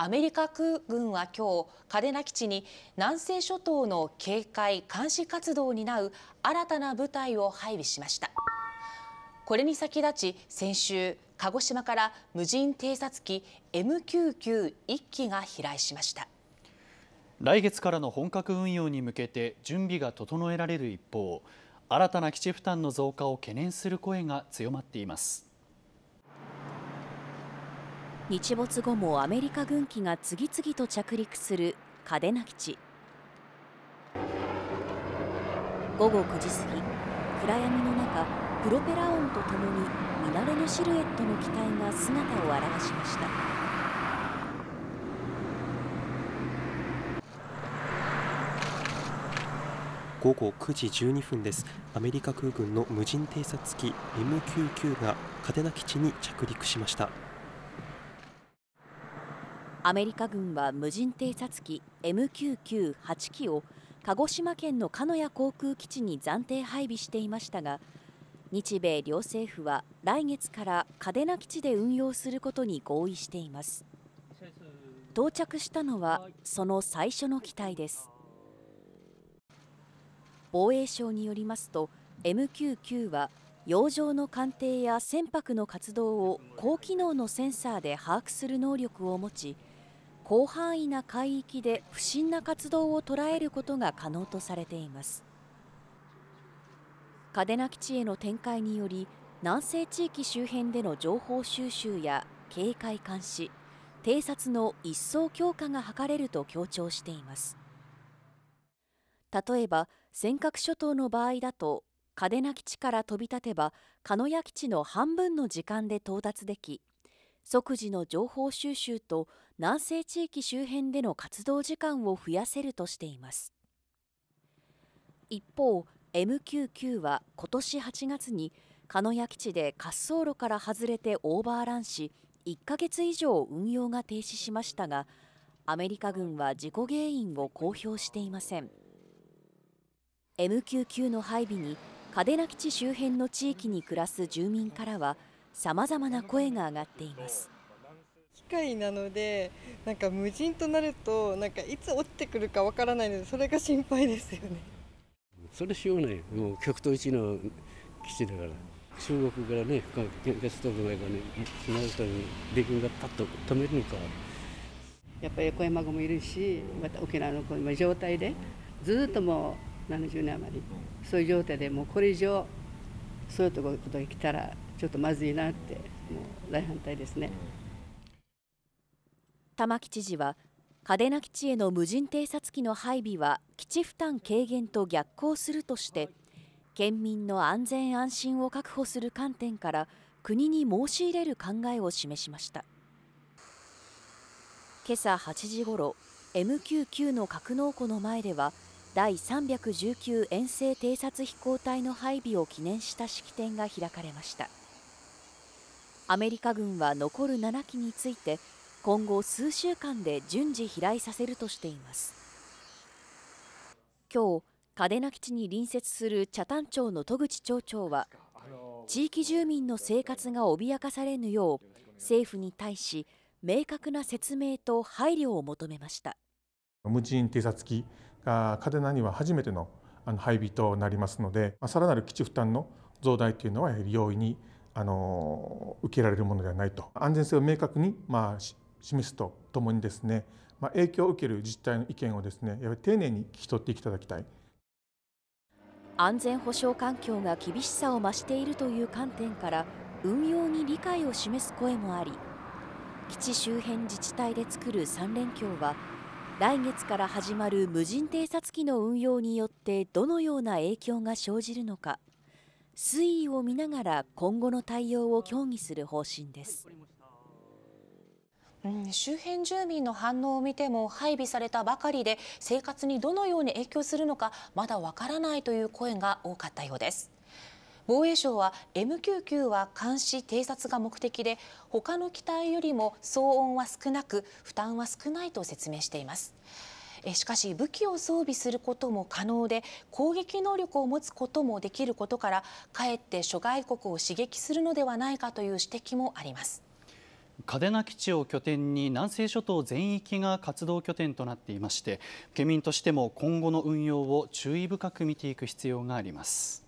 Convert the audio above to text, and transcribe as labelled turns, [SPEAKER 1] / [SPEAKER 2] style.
[SPEAKER 1] アメリカ空軍は今日嘉手納基地に南西諸島の警戒・監視活動を担う新たな部隊を配備しましたこれに先立ち先週鹿児島から無人偵察機 M99 1機が飛来しました
[SPEAKER 2] 来月からの本格運用に向けて準備が整えられる一方新たな基地負担の増加を懸念する声が強まっています日没後もアメリカ軍機が次々と着陸する嘉手納基地午後9時過ぎ暗闇の中プロペラ音とともに見慣れぬシルエットの機体が姿を現しました
[SPEAKER 1] 午後9時12分ですアメリカ空軍の無人偵察機 MQ9 が嘉手納基地に着陸しました
[SPEAKER 2] アメリカ軍は無人偵察機 MQ98 機を鹿児島県の鹿屋航空基地に暫定配備していましたが日米両政府は来月から嘉手納基地で運用することに合意しています到着したのはその最初の機体です防衛省によりますと MQ9 は洋上の艦艇や船舶の活動を高機能のセンサーで把握する能力を持ち広範囲な海域で不審な活動を捉えることが可能とされています嘉手納基地への展開により南西地域周辺での情報収集や警戒監視偵察の一層強化が図れると強調しています例えば尖閣諸島の場合だと嘉手納基地から飛び立てば鹿屋基地の半分の時間で到達でき即時の情報収集と南西地域周辺での活動時間を増やせるとしています一方 m q 9は今年8月に鹿屋基地で滑走路から外れてオーバーランし1ヶ月以上運用が停止しましたがアメリカ軍は事故原因を公表していません m q 9の配備に嘉手納基地周辺の地域に暮らす住民からはさまざまな声が上がっています。機械なのでなんか無人となるとなんかいつ落ちてくるかわからないのでそれが心配ですよね。それしようねもう極東一の基地だから中国からね原発とかないかねつなぐために米軍がパッと止めるのか。やっぱり横山子もいるしまた沖縄の子も状態でずっともう70年余りそういう状態でもうこれ以上そういうところが来たらちょっとまずいなって、もう大反対ですね。玉城知事は、嘉手納基地への無人偵察機の配備は基地負担軽減と逆行するとして、県民の安全安心を確保する観点から国に申し入れる考えを示しました今朝8時ごろ MQ9 の格納庫の前では第319遠征偵察飛行隊の配備を記念した式典が開かれました。アメリカ軍は残る7機について今後数週間で順次飛来させるとしています今日嘉手納基地に隣接する茶谷町の戸口町長は地域住民の生活が脅かされぬよう政府に対し明確な説明と配慮を求めました
[SPEAKER 1] 無人偵察機が嘉手納には初めての配備となりますのでさらなる基地負担の増大というのはやはり容易にあの受けられるものではないと安全性を明確に、まあ、示すとともにですね、まあ、影響を受ける自治体の意見をですねやはり丁寧に聞き取っていただきたい
[SPEAKER 2] 安全保障環境が厳しさを増しているという観点から運用に理解を示す声もあり基地周辺自治体で作る3連休は来月から始まる無人偵察機の運用によってどのような影響が生じるのか推移を見ながら今後の対応を協議する方針です。うん、
[SPEAKER 1] 周辺住民の反応を見ても配備されたばかりで生活にどのように影響するのかまだわからないという声が多かったようです防衛省は MQ9 は監視偵察が目的で他の機体よりも騒音は少なく負担は少ないと説明していますしかし武器を装備することも可能で攻撃能力を持つこともできることからかえって諸外国を刺激するのではないかという指摘もあります
[SPEAKER 2] 嘉手納基地を拠点に南西諸島全域が活動拠点となっていまして県民としても今後の運用を注意深く見ていく必要があります。